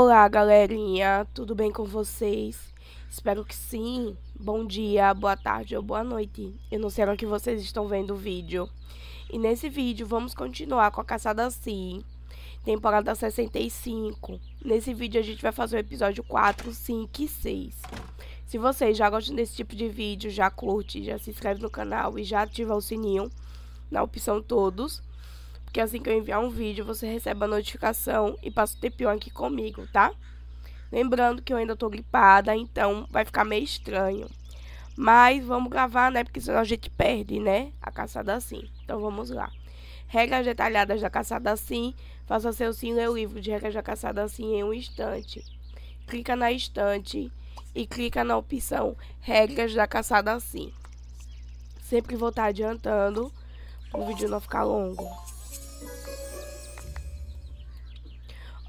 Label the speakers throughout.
Speaker 1: Olá, galerinha, tudo bem com vocês? Espero que sim. Bom dia, boa tarde ou boa noite. Eu não sei onde vocês estão vendo o vídeo. E nesse vídeo vamos continuar com a Caçada Sim, temporada 65. Nesse vídeo a gente vai fazer o episódio 4, 5 e 6. Se vocês já gostam desse tipo de vídeo, já curte, já se inscreve no canal e já ativa o sininho na opção todos que assim que eu enviar um vídeo, você receba a notificação e passa o tempinho aqui comigo, tá? Lembrando que eu ainda tô gripada, então vai ficar meio estranho. Mas vamos gravar, né? Porque senão a gente perde, né? A caçada assim. Então vamos lá. Regras detalhadas da caçada assim. Faça seu sim ler o livro de regras da caçada assim em um instante. Clica na estante e clica na opção regras da caçada assim. Sempre vou estar tá adiantando para o vídeo não ficar longo.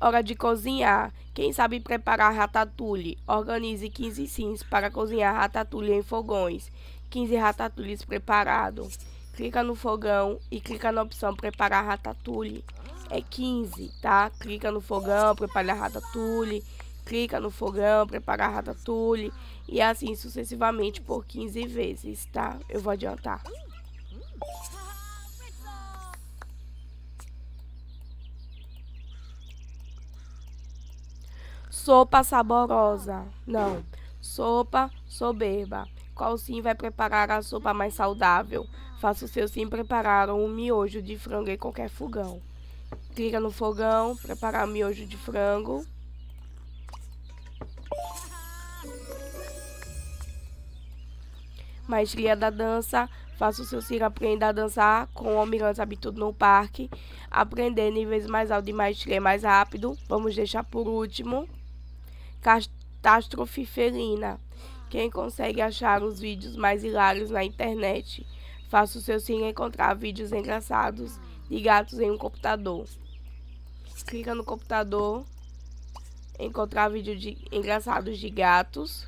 Speaker 1: Hora de cozinhar. Quem sabe preparar ratatouille? Organize 15 sims para cozinhar ratatouille em fogões. 15 ratatouilles preparados. Clica no fogão e clica na opção preparar ratatouille. É 15, tá? Clica no fogão, preparar ratatouille. Clica no fogão, preparar ratatouille. E assim sucessivamente por 15 vezes, tá? Eu vou adiantar. Sopa saborosa. Não. Sopa soberba. Qual sim vai preparar a sopa mais saudável? Faça o seu sim preparar um miojo de frango em qualquer fogão. Clica no fogão, preparar o miojo de frango. Maestria da dança, faça o seu sim aprender a dançar com o almirantes habitudo no parque. Aprender níveis mais altos e maestria mais rápido. Vamos deixar por último. Catástrofe Felina. Quem consegue achar os vídeos mais hilários na internet, faça o seu sim encontrar vídeos engraçados de gatos em um computador. Clica no computador, encontrar vídeos de, engraçados de gatos.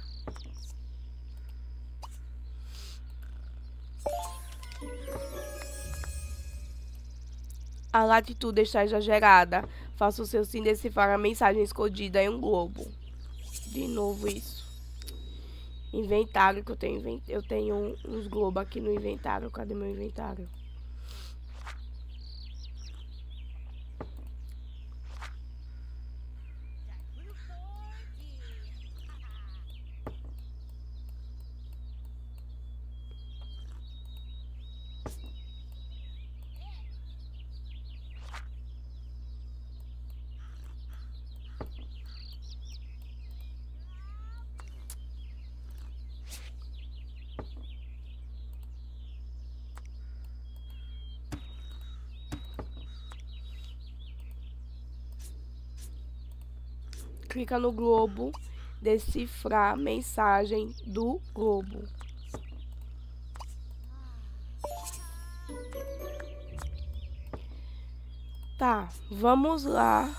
Speaker 1: A latitude está exagerada. Faça o seu sim decifrar a mensagem escondida em um globo de novo isso. Inventário que eu tenho. Eu tenho uns globos aqui no inventário. Cadê meu inventário? clica no globo, decifrar mensagem do globo. Tá, vamos lá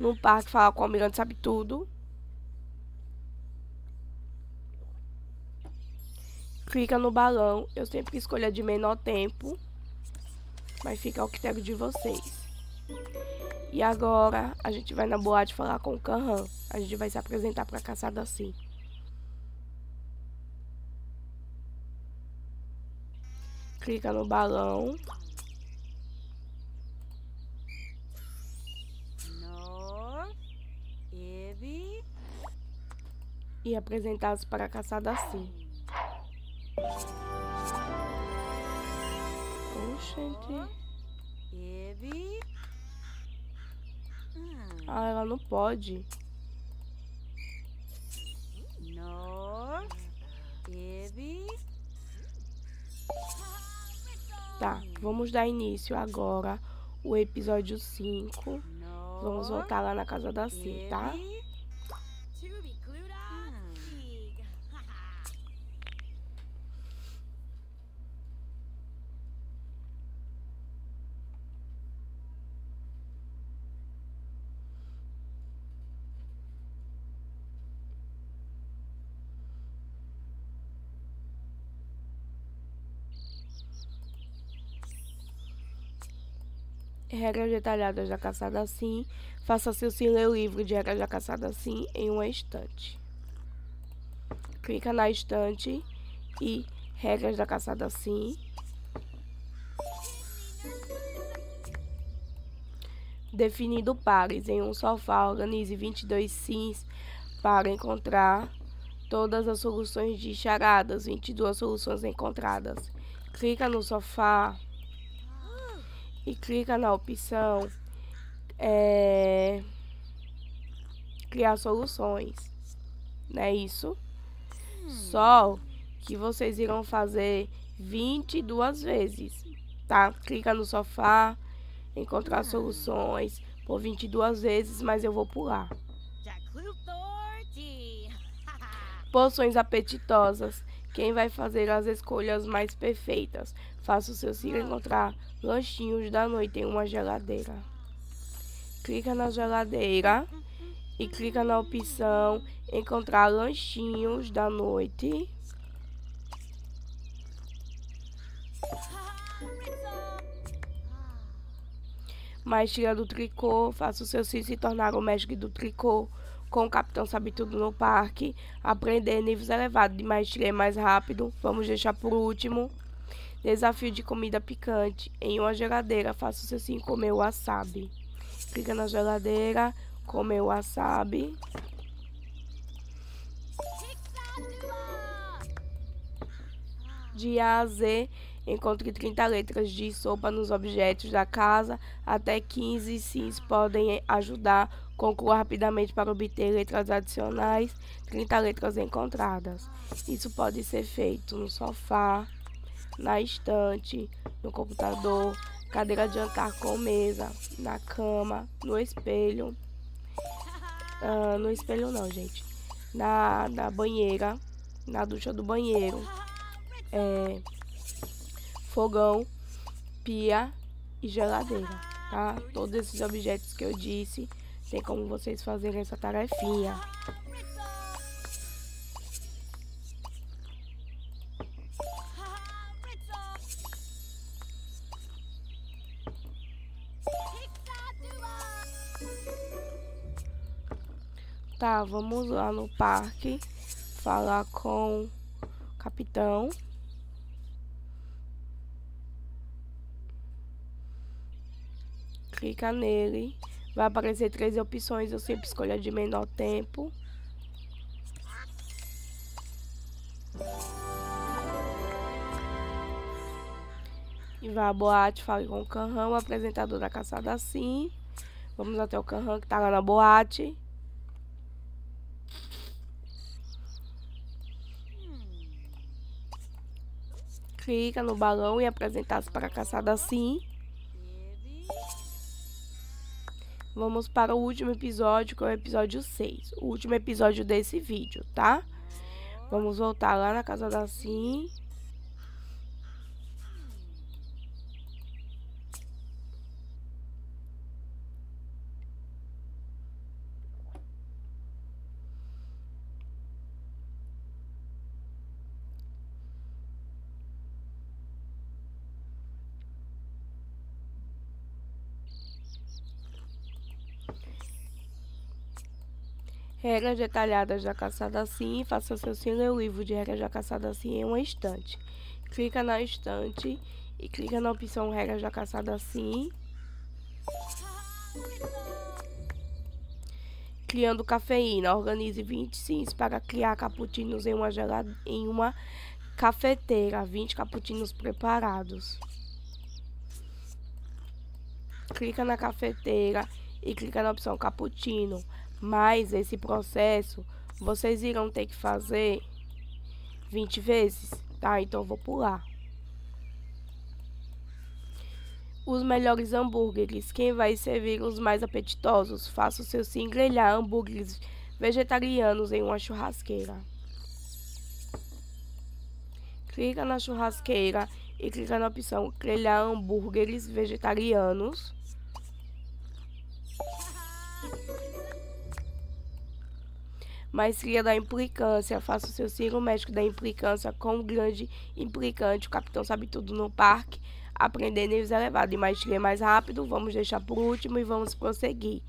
Speaker 1: no parque falar com o Almirante Sabe Tudo. Clica no balão. Eu sempre escolho a de menor tempo. Mas fica ao critério de vocês. E agora a gente vai na boate falar com o Kahan. A gente vai se apresentar pra caçada assim. Clica no balão. E apresentados para a caçada assim. Oxente. Ah, ela não pode. No. Tá, vamos dar início agora o episódio 5. Vamos voltar lá na casa da Sim, tá? regras detalhadas da caçada assim, faça-se se ler o livro de regras da caçada assim em uma estante. Clica na estante e regras da caçada assim. Definindo pares em um sofá, organize 22 sims para encontrar todas as soluções de charadas, 22 soluções encontradas. Clica no sofá e clica na opção é, criar soluções. Não é isso? Hum. Só que vocês irão fazer 22 vezes, tá? Clica no sofá, encontrar ah. soluções por 22 vezes, mas eu vou pular. Poções apetitosas. Quem vai fazer as escolhas mais perfeitas? Faça o seu filho hum. encontrar lanchinhos da noite em uma geladeira. Clica na geladeira e clica na opção encontrar lanchinhos da noite. Mas do tricô, faça o seu sim se tornar o mestre do tricô. Com o Capitão Sabe Tudo no parque. Aprender níveis elevados de maestria é mais rápido. Vamos deixar por último. Desafio de comida picante. Em uma geladeira, faça o seu sim comer o wasabi. Clica na geladeira, comer o wasabi. De A a Z, encontre 30 letras de sopa nos objetos da casa. Até 15 sims podem ajudar. Conclua rapidamente para obter letras adicionais. 30 letras encontradas. Isso pode ser feito no sofá na estante, no computador, cadeira de jantar com mesa, na cama, no espelho. Ah, no espelho não, gente. Na, na banheira, na ducha do banheiro. É, fogão, pia e geladeira, tá? Todos esses objetos que eu disse, tem como vocês fazerem essa tarefinha. ah, vamos lá no parque falar com o capitão. Clica nele. Vai aparecer três opções, eu sempre escolho a de menor tempo. E vai à boate, fale com o canhão apresentador da caçada assim. Vamos até o canhão que tá lá na boate. clica no balão e apresenta-se para a caçada assim. Vamos para o último episódio, que é o episódio 6. O último episódio desse vídeo, tá? Vamos voltar lá na casa da Sim. Regras detalhadas da caçada assim, faça seu é o livro de regras da caçada assim em uma estante. Clica na estante e clica na opção regras da caçada assim. Criando cafeína, organize 20 sims para criar cappuccinos em uma, gelade em uma cafeteira, 20 cappuccinos preparados. Clica na cafeteira e clica na opção cappuccino. Mas esse processo vocês irão ter que fazer 20 vezes, tá? Então eu vou pular. Os melhores hambúrgueres. Quem vai servir os mais apetitosos? Faça o seu sim grelhar hambúrgueres vegetarianos em uma churrasqueira. Clica na churrasqueira e clica na opção grelhar hambúrgueres vegetarianos. maestria da implicância. Faça o seu ciclo médico da implicância com o grande implicante. O capitão sabe tudo no parque. Aprender níveis elevados e maestria mais rápido. Vamos deixar por último e vamos prosseguir.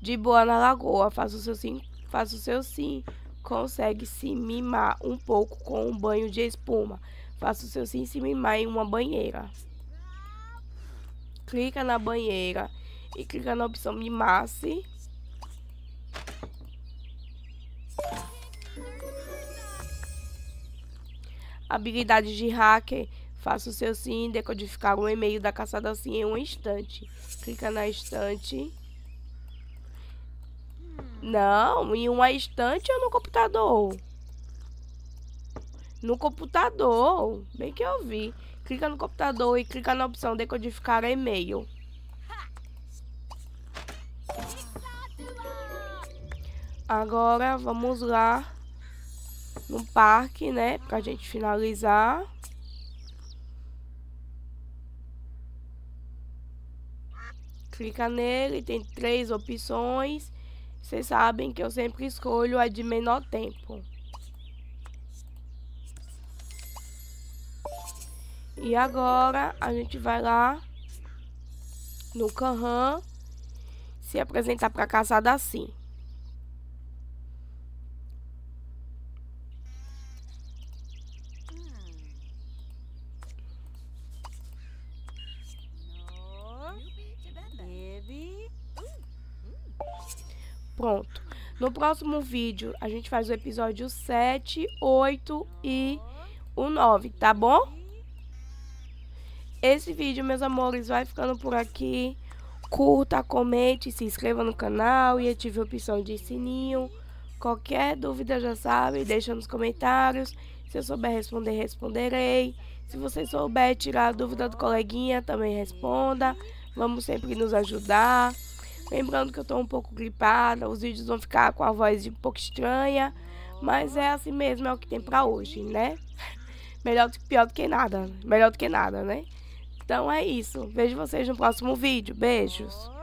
Speaker 1: De boa na lagoa. Faça o seu sim. Faça o seu sim. Consegue se mimar um pouco com um banho de espuma. Faça o seu sim se mimar em uma banheira. Clica na banheira e clica na opção mimar-se. habilidades de hacker. Faça o seu SIM decodificar um e-mail da caçada SIM em um instante. Clica na estante. Não, em uma estante ou no computador? No computador. Bem que eu vi. Clica no computador e clica na opção decodificar e-mail. Agora, vamos lá no parque, né? Pra gente finalizar. Clica nele, tem três opções. Vocês sabem que eu sempre escolho a de menor tempo. E agora a gente vai lá no Kanhan se apresentar para caçada assim. Pronto. No próximo vídeo, a gente faz o episódio 7, 8 e o 9, tá bom? Esse vídeo, meus amores, vai ficando por aqui. Curta, comente, se inscreva no canal e ative a opção de sininho. Qualquer dúvida já sabe, deixa nos comentários. Se eu souber responder, responderei. Se você souber tirar a dúvida do coleguinha, também responda. Vamos sempre nos ajudar. Lembrando que eu estou um pouco gripada, os vídeos vão ficar com a voz um pouco estranha, mas é assim mesmo, é o que tem para hoje, né? Melhor do que pior do que nada, melhor do que nada, né? Então é isso. Vejo vocês no próximo vídeo. Beijos.